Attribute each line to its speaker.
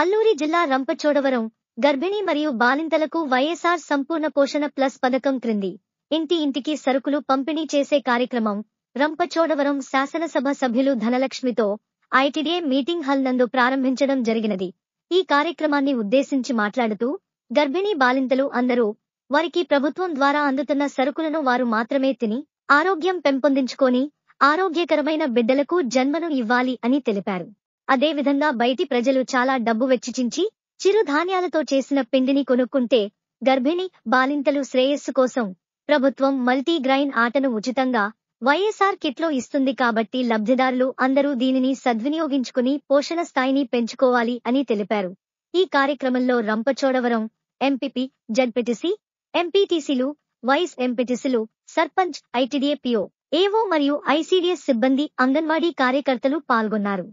Speaker 1: అల్లూరి జిల్లా రంపచోడవరం గర్భిణీ మరియు బాలింతలకు వైఎస్ఆర్ సంపూర్ణ పోషణ ప్లస్ పథకం క్రింది ఇంటి ఇంటికి సరుకులు పంపిణీ చేసే కార్యక్రమం రంపచోడవరం శాసనసభ సభ్యులు ధనలక్ష్మితో ఐటీడీఏ మీటింగ్ హాల్ నందు ప్రారంభించడం జరిగినది ఈ కార్యక్రమాన్ని ఉద్దేశించి మాట్లాడుతూ గర్భిణీ బాలింతలు అందరూ వారికి ప్రభుత్వం ద్వారా అందుతున్న సరుకులను వారు మాత్రమే తిని ఆరోగ్యం పెంపొందించుకొని ఆరోగ్యకరమైన బిడ్డలకు జన్మను ఇవ్వాలి అని తెలిపారు అదేవిధంగా బయటి ప్రజలు చాలా డబ్బు వెచ్చిచించి చిరుధాన్యాలతో చేసిన పిండిని కొనుక్కుంటే గర్భిణి బాలింతలు శ్రేయస్సు కోసం ప్రభుత్వం మల్టీగ్రైన్ ఆటను ఉచితంగా వైఎస్ఆర్ కిట్లో ఇస్తుంది కాబట్టి లబ్ధిదారులు అందరూ దీనిని సద్వినియోగించుకుని పోషణ స్థాయిని పెంచుకోవాలి అని తెలిపారు ఈ కార్యక్రమంలో రంపచోడవరం ఎంపీపీ జడ్పిటిసి ఎంపీటీసీలు వైస్ ఎంపీటీసీలు సర్పంచ్ ఐటీడీఏ పిఓ ఏవో మరియు ఐసీడీఎస్ సిబ్బంది అంగన్వాడీ కార్యకర్తలు పాల్గొన్నారు